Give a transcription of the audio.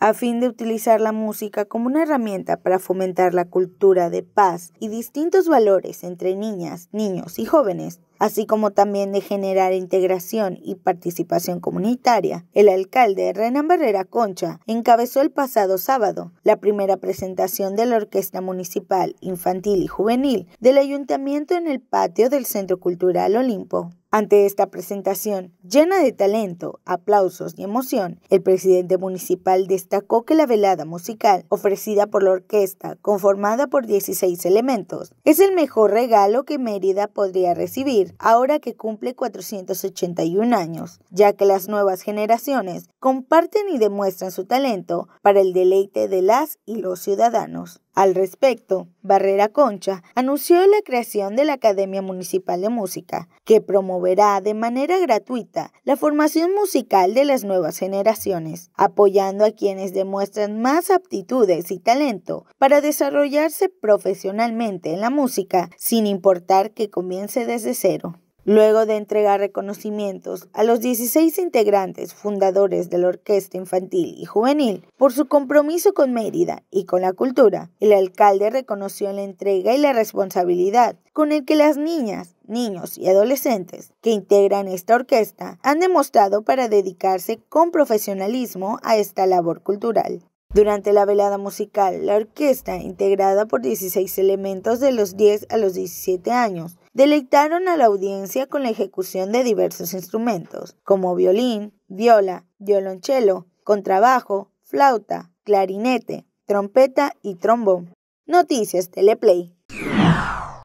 a fin de utilizar la música como una herramienta para fomentar la cultura de paz y distintos valores entre niñas, niños y jóvenes, así como también de generar integración y participación comunitaria. El alcalde Renan Barrera Concha encabezó el pasado sábado la primera presentación de la Orquesta Municipal Infantil y Juvenil del Ayuntamiento en el patio del Centro Cultural Olimpo. Ante esta presentación llena de talento, aplausos y emoción, el presidente municipal destacó que la velada musical ofrecida por la orquesta, conformada por 16 elementos, es el mejor regalo que Mérida podría recibir ahora que cumple 481 años, ya que las nuevas generaciones comparten y demuestran su talento para el deleite de las y los ciudadanos. Al respecto, Barrera Concha anunció la creación de la Academia Municipal de Música, que promoverá de manera gratuita la formación musical de las nuevas generaciones, apoyando a quienes demuestran más aptitudes y talento para desarrollarse profesionalmente en la música, sin importar que comience desde cero. Luego de entregar reconocimientos a los 16 integrantes fundadores de la Orquesta Infantil y Juvenil por su compromiso con Mérida y con la cultura, el alcalde reconoció la entrega y la responsabilidad con el que las niñas, niños y adolescentes que integran esta orquesta han demostrado para dedicarse con profesionalismo a esta labor cultural. Durante la velada musical, la orquesta, integrada por 16 elementos de los 10 a los 17 años, deleitaron a la audiencia con la ejecución de diversos instrumentos, como violín, viola, violonchelo, contrabajo, flauta, clarinete, trompeta y trombón. Noticias Teleplay.